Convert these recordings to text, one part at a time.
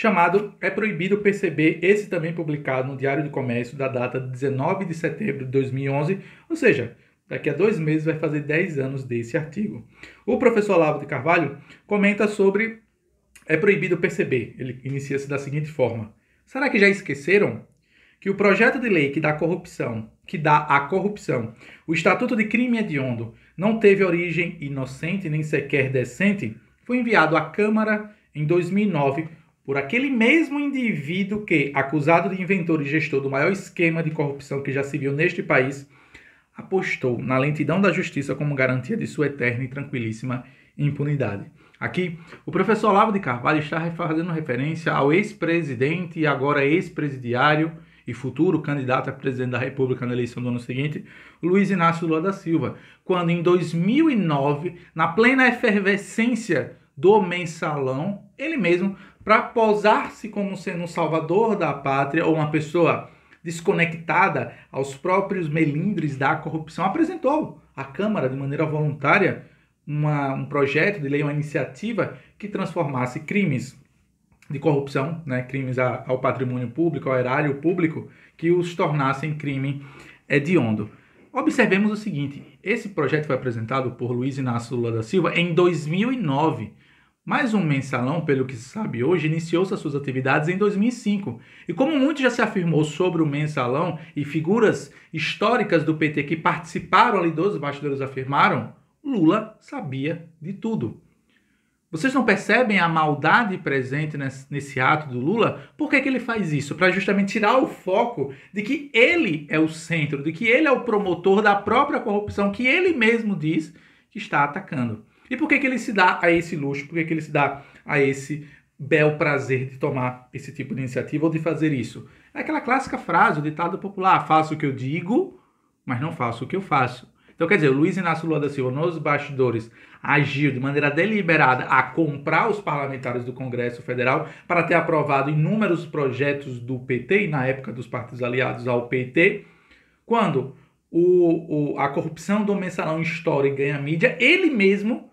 chamado É Proibido Perceber, esse também publicado no Diário de Comércio da data de 19 de setembro de 2011, ou seja, daqui a dois meses vai fazer 10 anos desse artigo. O professor Lavo de Carvalho comenta sobre É Proibido Perceber, ele inicia-se da seguinte forma: Será que já esqueceram? Que o projeto de lei que dá corrupção, que dá à corrupção, o Estatuto de Crime Hediondo, não teve origem inocente nem sequer decente, foi enviado à Câmara em 2009 por aquele mesmo indivíduo que, acusado de inventor e gestor do maior esquema de corrupção que já se viu neste país, apostou na lentidão da justiça como garantia de sua eterna e tranquilíssima impunidade. Aqui, o professor Olavo de Carvalho está fazendo referência ao ex-presidente e agora ex-presidiário e futuro candidato a presidente da República na eleição do ano seguinte, Luiz Inácio Lula da Silva, quando em 2009, na plena efervescência do mensalão, ele mesmo, para posar-se como sendo um salvador da pátria ou uma pessoa desconectada aos próprios melindres da corrupção, apresentou à Câmara de maneira voluntária uma, um projeto de lei, uma iniciativa que transformasse crimes de corrupção, né, crimes a, ao patrimônio público, ao erário público, que os tornassem crime hediondo. Observemos o seguinte: esse projeto foi apresentado por Luiz Inácio Lula da Silva em 2009 mas um mensalão, pelo que se sabe hoje, iniciou suas atividades em 2005. E como muito já se afirmou sobre o mensalão e figuras históricas do PT que participaram ali dos bastidores afirmaram, Lula sabia de tudo. Vocês não percebem a maldade presente nesse, ato do Lula? Por que, é que ele faz isso? Para justamente tirar o foco de que ele é o centro, de que ele é o promotor da própria corrupção que ele mesmo diz que está atacando. E por que, que ele se dá a esse luxo? Por que, que ele se dá a esse bel prazer de tomar esse tipo de iniciativa ou de fazer isso? É aquela clássica frase, o ditado popular: faço o que eu digo, mas não faço o que eu faço. Então, quer dizer, o Luiz Inácio Lula da Silva, nos bastidores, agiu de maneira deliberada a comprar os parlamentares do Congresso Federal para ter aprovado inúmeros projetos do PT e, na época, dos partidos aliados ao PT, quando o, o, a corrupção do mensalão estoura e ganha mídia, ele mesmo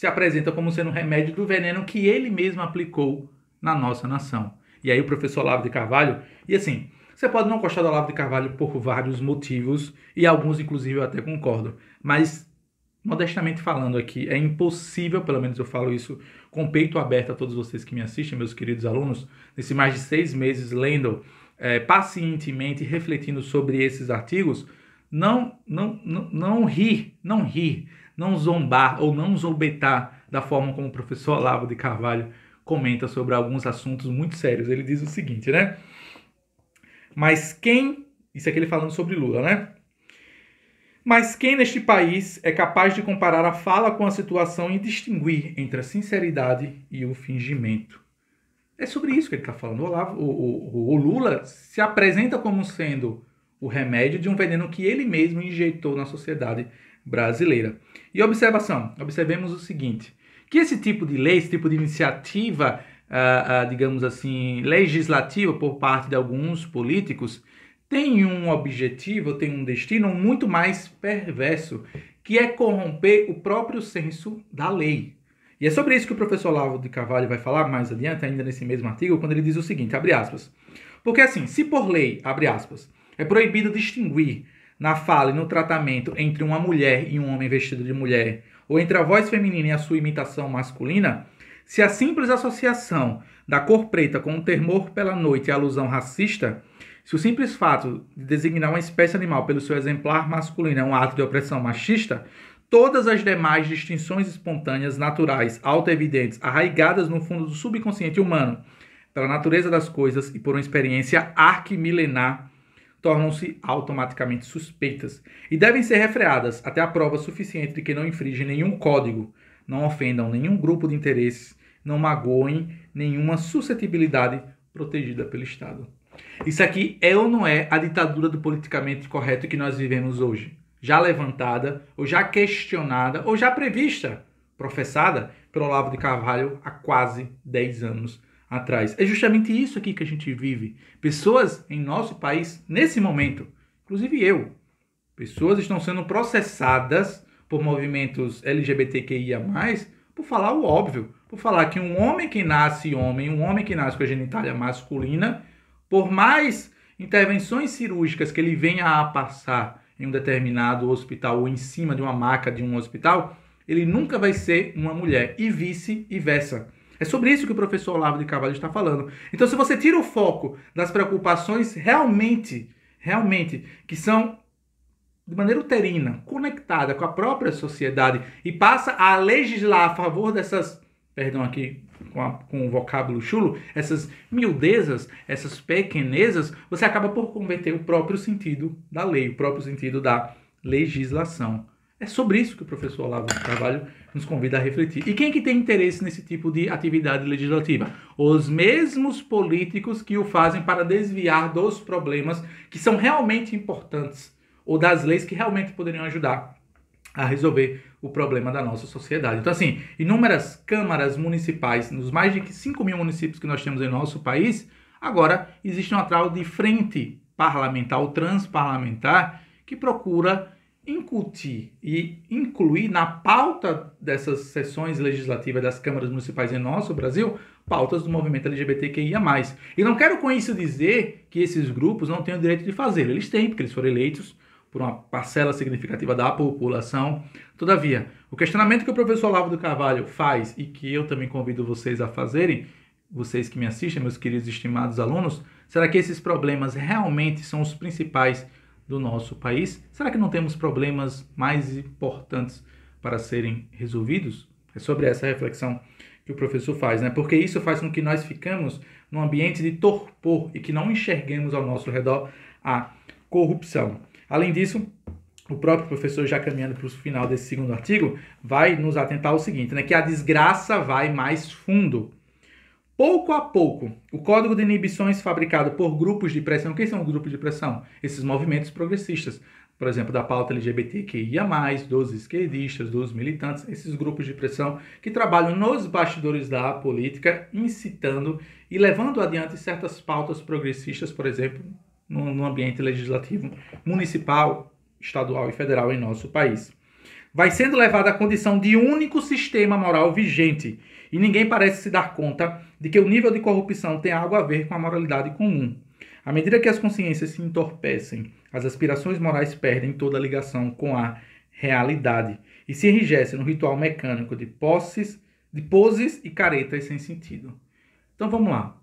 se apresenta como sendo um remédio do veneno que ele mesmo aplicou na nossa nação. E aí o professor Olavo de Carvalho, e assim, você pode não gostar do Olavo de Carvalho por vários motivos, e alguns inclusive eu até concordo, mas modestamente falando aqui, é impossível, pelo menos eu falo isso com peito aberto a todos vocês que me assistem, meus queridos alunos, nesse mais de seis meses lendo é, pacientemente, refletindo sobre esses artigos, não, não, não, não rir, não rir não zombar ou não zombetar da forma como o professor Olavo de Carvalho comenta sobre alguns assuntos muito sérios. Ele diz o seguinte, né? Mas quem. Isso aqui ele falando sobre Lula, né? Mas quem neste país é capaz de comparar a fala com a situação e distinguir entre a sinceridade e o fingimento? É sobre isso que ele está falando. O, Olavo, o, o, o Lula se apresenta como sendo o remédio de um veneno que ele mesmo injetou na sociedade brasileira. E observação: observemos o seguinte, que esse tipo de lei, esse tipo de iniciativa, ah, ah, digamos assim, legislativa por parte de alguns políticos, tem um objetivo, tem um destino muito mais perverso, que é corromper o próprio senso da lei. E é sobre isso que o professor Lavo de Carvalho vai falar mais adiante, ainda nesse mesmo artigo, quando ele diz o seguinte, abre aspas. Porque assim, se por lei, abre aspas, é proibido distinguir na fala e no tratamento entre uma mulher e um homem vestido de mulher, ou entre a voz feminina e a sua imitação masculina, se a simples associação da cor preta com o temor pela noite e a alusão racista, se o simples fato de designar uma espécie animal pelo seu exemplar masculino é um ato de opressão machista, todas as demais distinções espontâneas, naturais, autoevidentes, arraigadas no fundo do subconsciente humano, pela natureza das coisas e por uma experiência arquimilenar tornam-se automaticamente suspeitas e devem ser refreadas até a prova suficiente de que não infringem nenhum código, não ofendam nenhum grupo de interesses, não magoem nenhuma suscetibilidade protegida pelo Estado. Isso aqui é ou não é a ditadura do politicamente correto que nós vivemos hoje? Já levantada, ou já questionada, ou já prevista, professada pelo Olavo de Carvalho há quase 10 anos atrás. É justamente isso aqui que a gente vive. Pessoas em nosso país, nesse momento, inclusive eu, pessoas estão sendo processadas por movimentos LGBTQIA, por falar o óbvio, por falar que um homem que nasce homem, um homem que nasce com a genitália masculina, por mais intervenções cirúrgicas que ele venha a passar em um determinado hospital ou em cima de uma maca de um hospital, ele nunca vai ser uma mulher e vice e versa. É sobre isso que o professor Olavo de Carvalho está falando. Então, se você tira o foco das preocupações realmente, realmente, que são de maneira uterina, conectada com a própria sociedade e passa a legislar a favor dessas, perdão aqui com, a, com o vocábulo chulo, essas miudezas, essas pequenezas, você acaba por converter o próprio sentido da lei, o próprio sentido da legislação. É sobre isso que o professor Olavo Carvalho nos convida a refletir. E quem é que tem interesse nesse tipo de atividade legislativa? Os mesmos políticos que o fazem para desviar dos problemas que são realmente importantes ou das leis que realmente poderiam ajudar a resolver o problema da nossa sociedade. Então, assim, inúmeras câmaras municipais, nos mais de 5 mil municípios que nós temos em nosso país, agora existe um atraso de frente parlamentar ou transparlamentar que procura incutir e incluir na pauta dessas sessões legislativas das câmaras municipais em nosso Brasil pautas do movimento LGBTQIA+. E não quero com isso dizer que esses grupos não têm o direito de fazer. Eles têm, porque eles foram eleitos por uma parcela significativa da população. Todavia, o questionamento que o professor Olavo do Carvalho faz e que eu também convido vocês a fazerem, vocês que me assistem, meus queridos estimados alunos, será que esses problemas realmente são os principais problemas do nosso país. Será que não temos problemas mais importantes para serem resolvidos? É sobre essa reflexão que o professor faz, né? Porque isso faz com que nós ficamos num ambiente de torpor e que não enxerguemos ao nosso redor a corrupção. Além disso, o próprio professor, já caminhando para o final desse segundo artigo, vai nos atentar ao seguinte, né? Que a desgraça vai mais fundo. Pouco a pouco, o código de inibições fabricado por grupos de pressão. Quem são os grupos de pressão? Esses movimentos progressistas. Por exemplo, da pauta LGBTQIA, dos esquerdistas, dos militantes, esses grupos de pressão que trabalham nos bastidores da política, incitando e levando adiante certas pautas progressistas, por exemplo, no, no ambiente legislativo municipal, estadual e federal em nosso país vai sendo levado à condição de único sistema moral vigente, e ninguém parece se dar conta de que o nível de corrupção tem algo a ver com a moralidade comum. À medida que as consciências se entorpecem, as aspirações morais perdem toda a ligação com a realidade e se enrijecem no ritual mecânico de posses, de poses e caretas sem sentido. Então vamos lá.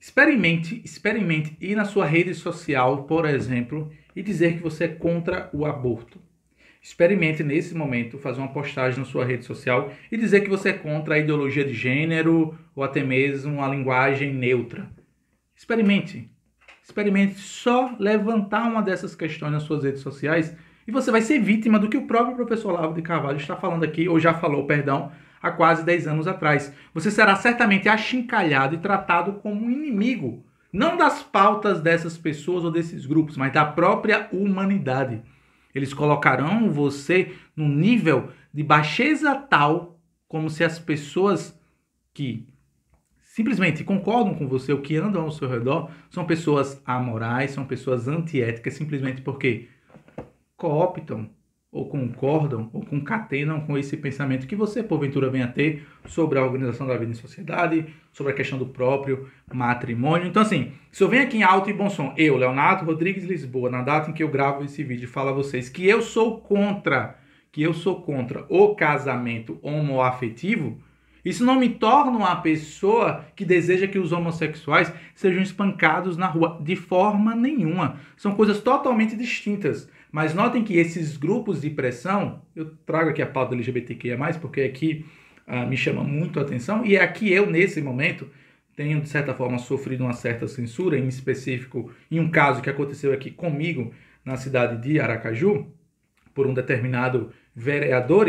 Experimente, experimente ir na sua rede social, por exemplo, e dizer que você é contra o aborto experimente nesse momento fazer uma postagem na sua rede social e dizer que você é contra a ideologia de gênero ou até mesmo a linguagem neutra. Experimente. Experimente só levantar uma dessas questões nas suas redes sociais e você vai ser vítima do que o próprio professor Lavo de Carvalho está falando aqui, ou já falou, perdão, há quase 10 anos atrás. Você será certamente achincalhado e tratado como um inimigo, não das pautas dessas pessoas ou desses grupos, mas da própria humanidade. Eles colocarão você num nível de baixeza tal como se as pessoas que simplesmente concordam com você, o que andam ao seu redor, são pessoas amorais, são pessoas antiéticas, simplesmente porque cooptam ou concordam ou concatenam com esse pensamento que você, porventura, venha ter sobre a organização da vida em sociedade, sobre a questão do próprio matrimônio. Então, assim, se eu venho aqui em alto e bom som, eu, Leonardo Rodrigues Lisboa, na data em que eu gravo esse vídeo, falo a vocês que eu sou contra, que eu sou contra o casamento homoafetivo, isso não me torna uma pessoa que deseja que os homossexuais sejam espancados na rua de forma nenhuma. São coisas totalmente distintas. Mas notem que esses grupos de pressão, eu trago aqui a pauta LGBTQIA, porque aqui é ah, me chama muito a atenção, e é aqui eu, nesse momento, tenho, de certa forma, sofrido uma certa censura, em específico, em um caso que aconteceu aqui comigo, na cidade de Aracaju, por um determinado vereador.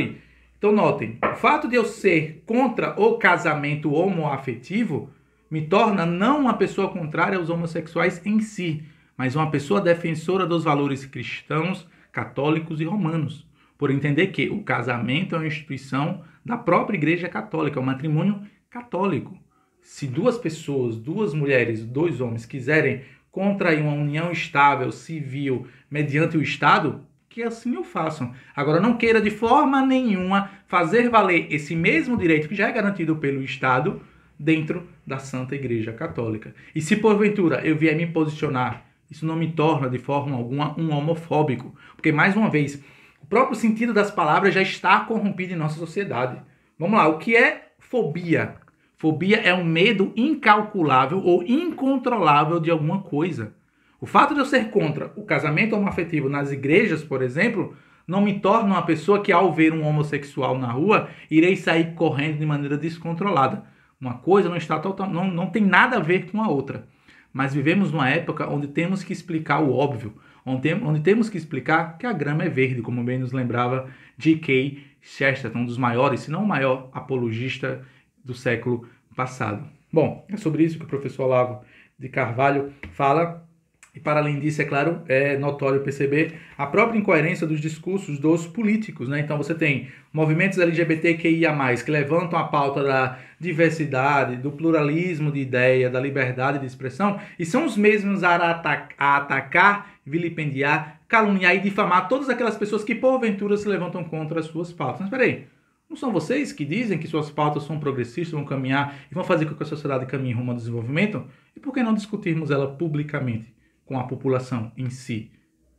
Então, notem, o fato de eu ser contra o casamento homoafetivo me torna não uma pessoa contrária aos homossexuais em si, mas uma pessoa defensora dos valores cristãos, católicos e romanos, por entender que o casamento é uma instituição da própria Igreja Católica, é um matrimônio católico. Se duas pessoas, duas mulheres, dois homens quiserem contrair uma união estável, civil, mediante o Estado, que assim o façam. Agora, não queira de forma nenhuma fazer valer esse mesmo direito que já é garantido pelo Estado dentro da Santa Igreja Católica. E se porventura eu vier me posicionar isso não me torna de forma alguma um homofóbico, porque mais uma vez, o próprio sentido das palavras já está corrompido em nossa sociedade. Vamos lá, o que é fobia? Fobia é um medo incalculável ou incontrolável de alguma coisa. O fato de eu ser contra o casamento homoafetivo nas igrejas, por exemplo, não me torna uma pessoa que, ao ver um homossexual na rua, irei sair correndo de maneira descontrolada. Uma coisa não está total, não, não tem nada a ver com a outra. Mas vivemos numa época onde temos que explicar o óbvio, onde, onde temos que explicar que a grama é verde, como bem nos lembrava J.K. Chesterton, um dos maiores, se não o maior apologista do século passado. Bom, é sobre isso que o professor Olavo de Carvalho fala e para além disso, é claro, é notório perceber a própria incoerência dos discursos dos políticos. Né? Então você tem movimentos LGBTQIA, que levantam a pauta da diversidade, do pluralismo de ideia, da liberdade de expressão, e são os mesmos a, a atacar, vilipendiar, caluniar e difamar todas aquelas pessoas que porventura se levantam contra as suas pautas. Mas peraí, não são vocês que dizem que suas pautas são progressistas, vão caminhar e vão fazer com que a sociedade caminhe rumo ao desenvolvimento? E por que não discutirmos ela publicamente? com a população em si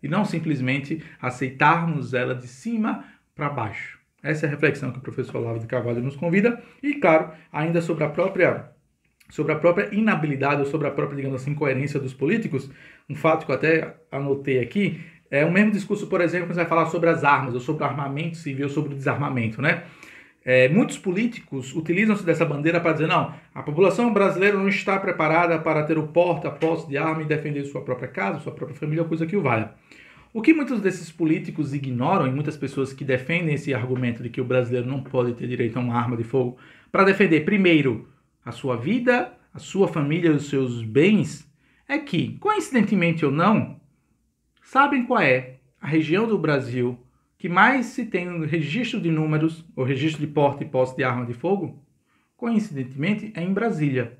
e não simplesmente aceitarmos ela de cima para baixo. Essa é a reflexão que o professor Olavo de Carvalho nos convida e, claro, ainda sobre a própria sobre a própria inabilidade ou sobre a própria, digamos assim, incoerência dos políticos, um fato que eu até anotei aqui, é o mesmo discurso, por exemplo, quando você vai falar sobre as armas, ou sobre o armamento civil, ou sobre o desarmamento, né? É, muitos políticos utilizam-se dessa bandeira para dizer: não, a população brasileira não está preparada para ter o porta a posse de arma e defender sua própria casa, sua própria família, coisa que o valha. O que muitos desses políticos ignoram, e muitas pessoas que defendem esse argumento de que o brasileiro não pode ter direito a uma arma de fogo, para defender, primeiro, a sua vida, a sua família e os seus bens, é que, coincidentemente ou não, sabem qual é a região do Brasil que mais se tem no registro de números, ou registro de porte e posse de arma de fogo, coincidentemente, é em Brasília.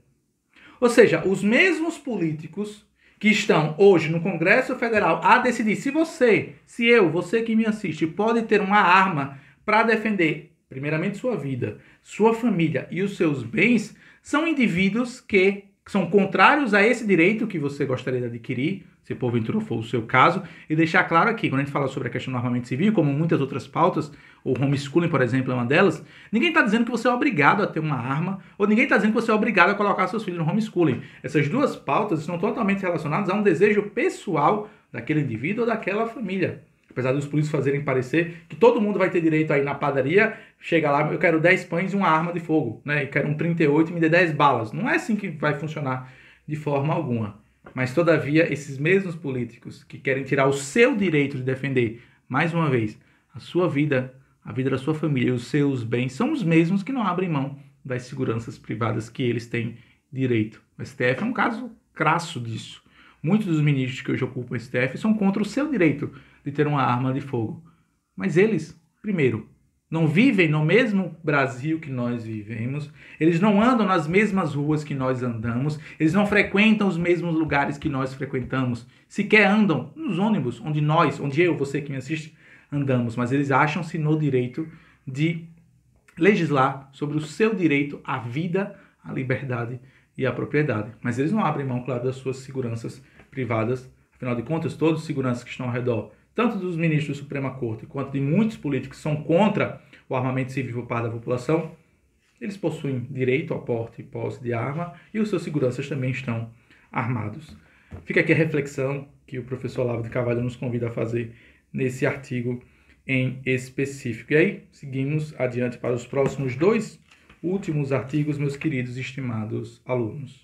Ou seja, os mesmos políticos que estão hoje no Congresso Federal a decidir se você, se eu, você que me assiste, pode ter uma arma para defender, primeiramente, sua vida, sua família e os seus bens, são indivíduos que que são contrários a esse direito que você gostaria de adquirir, se porventura for o seu caso, e deixar claro aqui, quando a gente fala sobre a questão do armamento civil, como muitas outras pautas, o homeschooling, por exemplo, é uma delas, ninguém está dizendo que você é obrigado a ter uma arma, ou ninguém está dizendo que você é obrigado a colocar seus filhos no homeschooling. Essas duas pautas estão totalmente relacionadas a um desejo pessoal daquele indivíduo ou daquela família. Apesar dos políticos fazerem parecer que todo mundo vai ter direito aí na padaria, chega lá, eu quero 10 pães e uma arma de fogo, né? E quero um 38 e me dê 10 balas. Não é assim que vai funcionar de forma alguma. Mas todavia, esses mesmos políticos que querem tirar o seu direito de defender, mais uma vez, a sua vida, a vida da sua família e os seus bens, são os mesmos que não abrem mão das seguranças privadas que eles têm direito. O STF é um caso crasso disso. Muitos dos ministros que hoje ocupam o STF são contra o seu direito de ter uma arma de fogo. Mas eles, primeiro, não vivem no mesmo Brasil que nós vivemos, eles não andam nas mesmas ruas que nós andamos, eles não frequentam os mesmos lugares que nós frequentamos, sequer andam nos ônibus onde nós, onde eu, você que me assiste, andamos, mas eles acham-se no direito de legislar sobre o seu direito à vida, à liberdade e à propriedade. Mas eles não abrem mão, claro, das suas seguranças privadas, afinal de contas, todos os seguranças que estão ao redor tanto dos ministros da Suprema Corte quanto de muitos políticos que são contra o armamento civil por parte da população, eles possuem direito ao porte e posse de arma e os seus seguranças também estão armados. Fica aqui a reflexão que o professor Olavo de Carvalho nos convida a fazer nesse artigo em específico. E aí, seguimos adiante para os próximos dois últimos artigos, meus queridos e estimados alunos.